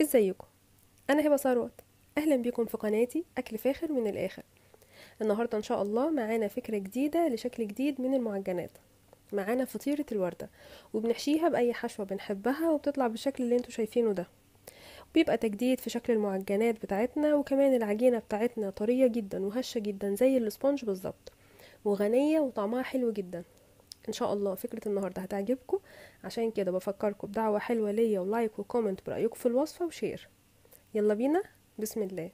ازيكم انا هبه ثروت اهلا بيكم في قناتي اكل فاخر من الاخر النهارده ان شاء الله معانا فكره جديده لشكل جديد من المعجنات معانا فطيره الورده وبنحشيها باي حشوه بنحبها وبتطلع بالشكل اللي انتم شايفينه ده بيبقى تجديد في شكل المعجنات بتاعتنا وكمان العجينه بتاعتنا طريه جدا وهشه جدا زي الاسبونج بالظبط وغنيه وطعمها حلو جدا ان شاء الله فكره النهارده هتعجبكم عشان كده بفكركم بدعوه حلوه ليا ولايك وكومنت برايكم في الوصفه وشير يلا بينا بسم الله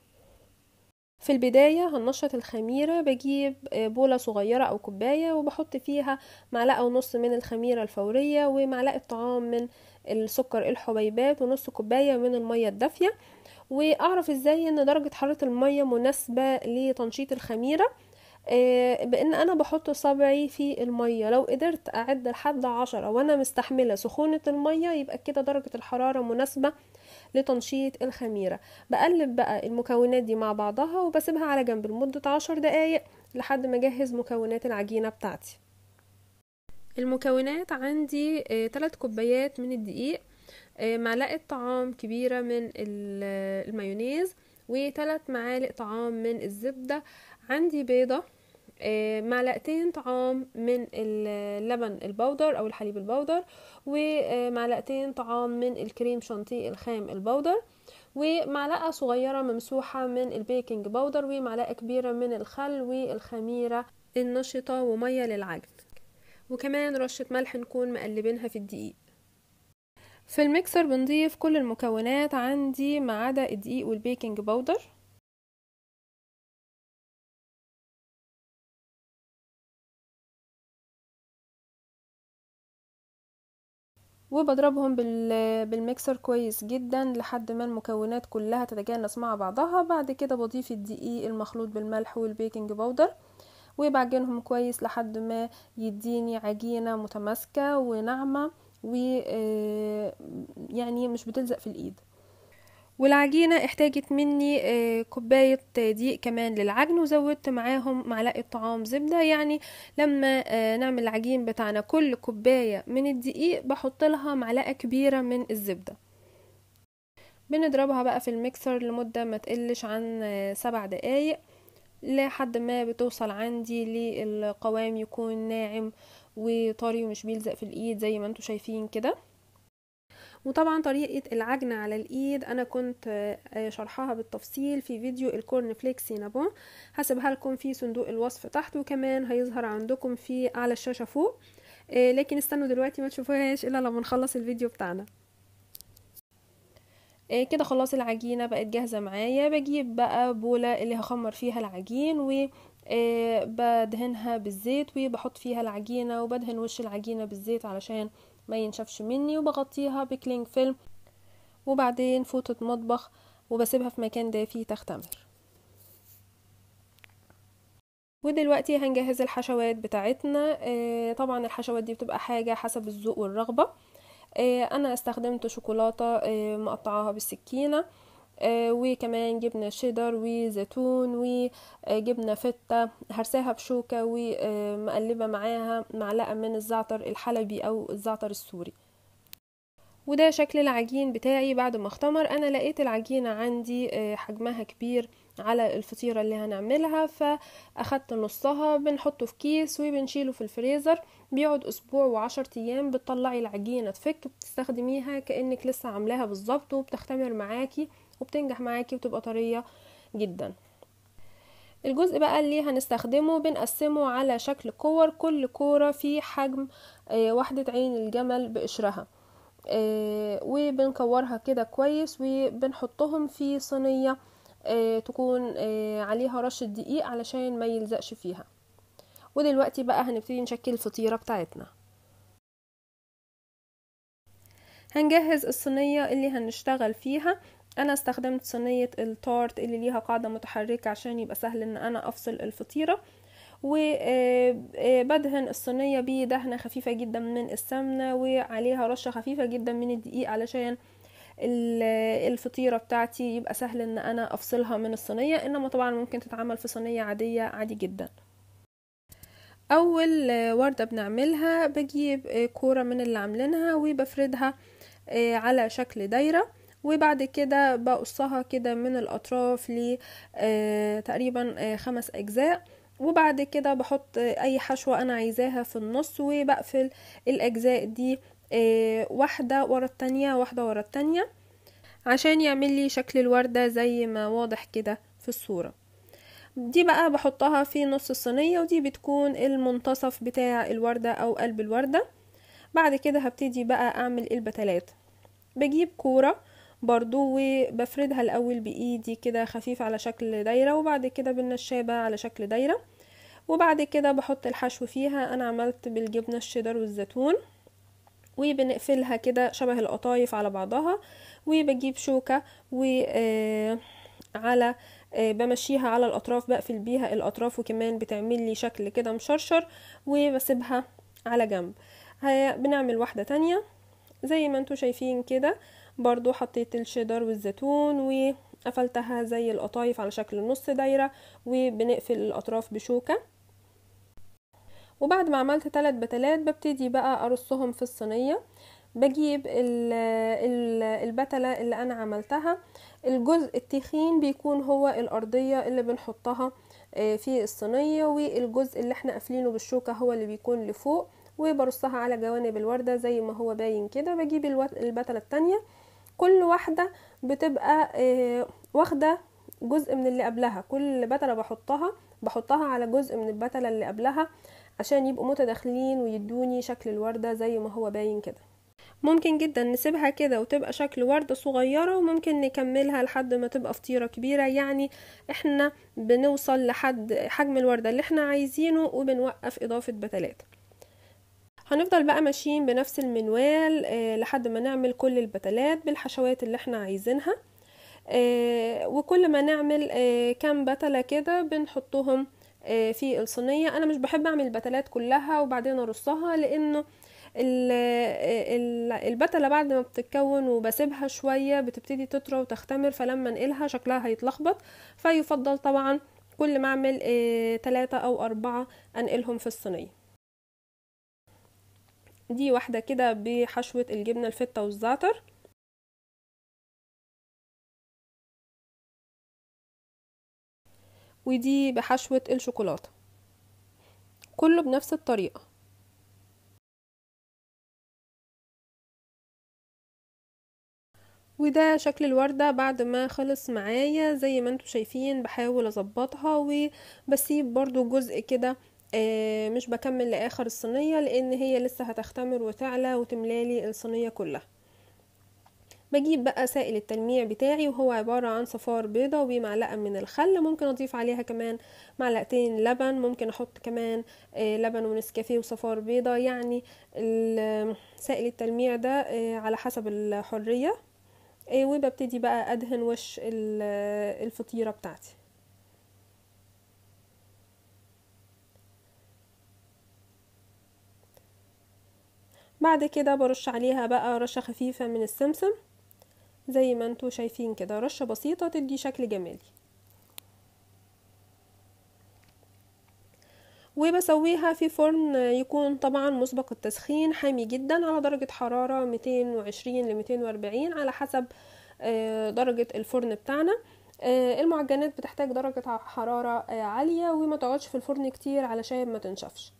في البداية هنشط الخميرة بجيب آه، بولة صغيرة أو كوباية وبحط فيها معلقة ونص من الخميرة الفورية ومعلقة طعام من السكر الحبيبات ونص كوباية من المية الدافية وأعرف إزاي إن درجة حرارة المية مناسبة لتنشيط الخميرة آه، بان انا بحط صبعي في الميه لو قدرت اعد لحد عشرة وانا مستحمله سخونه الميه يبقى كده درجه الحراره مناسبه لتنشيط الخميره بقلب بقى المكونات دي مع بعضها وبسيبها على جنب لمده عشر دقايق لحد ما اجهز مكونات العجينه بتاعتي المكونات عندي ثلاث آه، كوبايات من الدقيق آه، معلقه طعام كبيره من المايونيز وثلاث معالق طعام من الزبدة عندي بيضة آه، معلقتين طعام من اللبن البودر او الحليب البودر ومعلقتين طعام من الكريم شانتيه الخام البودر ومعلقه صغيره ممسوحه من البيكنج بودر ومعلقه كبيره من الخل والخميره النشطه وميه للعجن وكمان رشه ملح نكون مقلبينها في الدقيق في الميكسر بنضيف كل المكونات عندي ما عدا الدقيق والبيكنج باودر وبضربهم بالميكسر كويس جدا لحد ما المكونات كلها تتجانس مع بعضها بعد كده بضيف الدقيق المخلوط بالملح والبيكنج باودر وبعجنهم كويس لحد ما يديني عجينة متماسكة وناعمة و آه، يعني مش بتلزق في الايد والعجينة احتاجت مني آه، كوباية دقيق كمان للعجن وزودت معاهم معلقة طعام زبدة يعني لما آه، نعمل العجين بتاعنا كل كوباية من الدقيق بحط لها معلقة كبيرة من الزبدة بنضربها بقى في الميكسر لمدة ما تقلش عن سبع دقايق لحد ما بتوصل عندي للقوام يكون ناعم وطري ومش بيلزق في الايد زي ما انتم شايفين كده وطبعا طريقة العجن على الايد انا كنت آه، شرحها بالتفصيل في فيديو الكورن فليكس سينابون هسيبها لكم في صندوق الوصف تحت وكمان هيظهر عندكم في اعلى الشاشة فوق آه، لكن استنوا دلوقتي ما تشوفوهاش الا لما نخلص الفيديو بتاعنا آه، كده خلاص العجينة بقت جاهزة معايا بجيب بقى بولة اللي هخمر فيها العجين و آه، بدهنها بالزيت وبحط فيها العجينة وبدهن وش العجينة بالزيت علشان ما ينشفش مني وبغطيها بكلينج فيلم وبعدين فوطة مطبخ وبسيبها في مكان دافي تختمر ودلوقتي هنجهز الحشوات بتاعتنا آه، طبعا الحشوات دي بتبقى حاجة حسب الذوق والرغبة آه، انا استخدمت شوكولاتة مقطعاها بالسكينة آه، وكمان جبنة شيدر وزيتون وجبنة فتة هرساها بشوكة ومقلبة معاها معلقة من الزعتر الحلبي أو الزعتر السوري وده شكل العجين بتاعي بعد ما اختمر انا لقيت العجينة عندي آه، حجمها كبير على الفطيرة اللي هنعملها فاخدت نصها بنحطه في كيس وبنشيله في الفريزر بيقعد اسبوع وعشر ايام بتطلعي العجينة تفك بتستخدميها كأنك لسه عاملاها بالظبط وبتختمر معاكي وبتنجح معاكي وتبقى طريه جدا الجزء بقى اللي هنستخدمه بنقسمه على شكل كور كل كوره في حجم آه، وحده عين الجمل بقشرها آه، وبنكورها كده كويس وبنحطهم في صينيه آه، تكون عليها رش دقيق علشان ما يلزقش فيها ودلوقتي بقى هنبتدي نشكل الفطيره بتاعتنا هنجهز الصينيه اللي هنشتغل فيها انا استخدمت صينيه التارت اللي ليها قاعده متحركه عشان يبقى سهل ان انا افصل الفطيره وبدهن آه، آه، الصينيه بدهنه خفيفه جدا من السمنه وعليها رشه خفيفه جدا من الدقيق علشان الفطيره بتاعتي يبقى سهل ان انا افصلها من الصينيه انما طبعا ممكن تتعمل في صينيه عاديه عادي جدا اول آه، ورده بنعملها بجيب كوره من اللي عاملينها وبفردها على شكل دايره وبعد كده بقصها كده من الاطراف لتقريبا آه، آه، خمس اجزاء وبعد كده بحط اي حشوة انا عايزاها في النص وبقفل الاجزاء دي آه، واحدة ورا التانية واحدة ورا التانية عشان يعمل لي شكل الوردة زي ما واضح كده في الصورة دي بقى بحطها في نص الصينية ودي بتكون المنتصف بتاع الوردة او قلب الوردة بعد كده هبتدي بقى اعمل البتلات بجيب كورة برضو وبفردها الاول بايدي كده خفيف على شكل دايره وبعد كده بالنشابه على شكل دايره وبعد كده بحط الحشو فيها انا عملت بالجبنه الشيدر والزيتون وبنقفلها كده شبه القطايف على بعضها وبجيب شوكه و آه، على آه، بمشيها على الاطراف بقفل بيها الاطراف وكمان بتعمل لي شكل كده مشرشر وبسيبها على جنب بنعمل واحده تانية زي ما انتم شايفين كده برضو حطيت الشيدر والزيتون وقفلتها زي القطايف على شكل نص دايرة وبنقفل الأطراف بشوكة وبعد ما عملت ثلاث بتلات ببتدي بقى أرصهم في الصينية بجيب البتلة اللي أنا عملتها الجزء التخين بيكون هو الأرضية اللي بنحطها آه، في الصينية والجزء اللي احنا قافلينه بالشوكة هو اللي بيكون لفوق وبرصها على جوانب الوردة زي ما هو باين كده بجيب البتلة التانية كل واحدة بتبقى آه، واخدة جزء من اللي قبلها كل بتلة بحطها بحطها على جزء من البتلة اللي قبلها عشان يبقوا متداخلين ويدوني شكل الوردة زي ما هو باين كده ممكن جدا نسيبها كده وتبقى شكل وردة صغيرة وممكن نكملها لحد ما تبقى فطيرة كبيرة يعني احنا بنوصل لحد حجم الوردة اللي احنا عايزينه وبنوقف اضافة بتلات هنفضل بقى ماشيين بنفس المنوال آه، لحد ما نعمل كل البتلات بالحشوات اللي احنا عايزينها آه، وكل ما نعمل آه، كام بتله كده بنحطهم في الصينيه انا مش بحب اعمل البتلات كلها وبعدين ارصها لانه البتله بعد ما بتتكون وبسيبها شويه بتبتدي تطرى وتختمر فلما انقلها شكلها هيتلخبط فيفضل طبعا كل ما اعمل ثلاثة او اربعة انقلهم في الصينيه دي واحدة كده بحشوة الجبنة الفتة والزعتر ودي بحشوة الشوكولاتة كله بنفس الطريقة وده شكل الوردة بعد ما خلص معايا زي ما انتم شايفين بحاول اظبطها وبسيب برضو جزء كده آه، مش بكمل لاخر الصينيه لان هي لسه هتختمر وتعلى وتملالي الصينيه كلها بجيب بقى سائل التلميع بتاعي وهو عبارة عن صفار بيضة وبمعلقة من الخل ممكن أضيف عليها كمان معلقتين لبن ممكن أحط كمان آه، لبن ونسكافيه وصفار بيضة يعني سائل التلميع ده آه، على حسب الحرية وببتدي بقى أدهن وش الفطيرة بتاعتي بعد كده برش عليها بقى رشة خفيفة من السمسم زي ما انتوا شايفين كده رشة بسيطة تدي شكل جمالي وبسويها في فرن يكون طبعا مسبق التسخين حامي جدا على درجة حرارة 220 ل 240 على حسب آه، درجة الفرن بتاعنا آه، المعجنات بتحتاج درجة حرارة آه، عالية وما تقعدش في الفرن كتير علشان ما تنشفش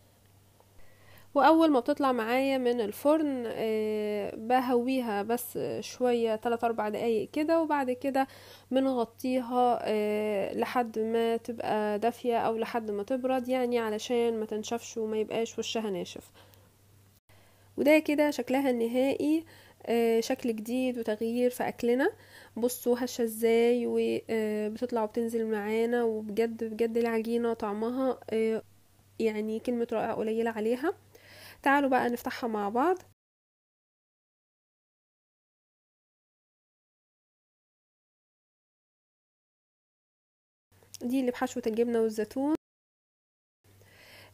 واول ما بتطلع معايا من الفرن آه، بهويها بس شويه 3 4 دقايق كده وبعد كده بنغطيها آه، لحد ما تبقى دافيه او لحد ما تبرد يعني علشان ما تنشفش وما يبقاش وشها ناشف وده كده شكلها النهائي آه، شكل جديد وتغيير في اكلنا بصوا هشه ازاي وبتطلع وبتنزل معانا وبجد بجد العجينه طعمها يعني كلمه رائع قليله عليها تعالوا بقى نفتحها مع بعض دي اللي بحشوة الجبنة والزيتون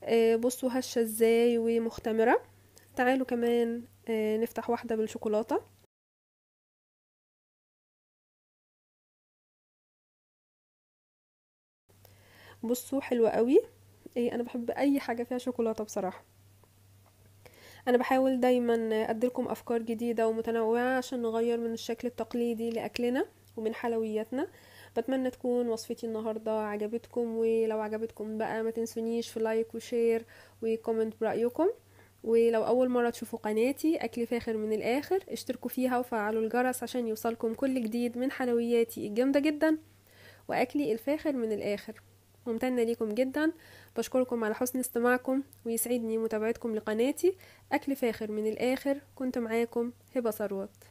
آه، بصوا هشة ازاي ومختمرة تعالوا كمان آه، نفتح واحدة بالشوكولاتة بصوا حلوة قوي إيه، انا بحب اي حاجة فيها شوكولاتة بصراحة انا بحاول دايما اديلكم افكار جديده ومتنوعه عشان نغير من الشكل التقليدي لاكلنا ومن حلوياتنا بتمنى تكون وصفتي النهارده عجبتكم ولو عجبتكم بقى ما تنسونيش في لايك وشير وكومنت برايكم ولو اول مره تشوفوا قناتي اكل فاخر من الاخر اشتركوا فيها وفعلوا الجرس عشان يوصلكم كل جديد من حلوياتي الجامده جدا واكلي الفاخر من الاخر ممتنة ليكم جدا بشكركم على حسن استماعكم ويسعدني متابعتكم لقناتي أكل فاخر من الآخر كنت معاكم هبة ثروت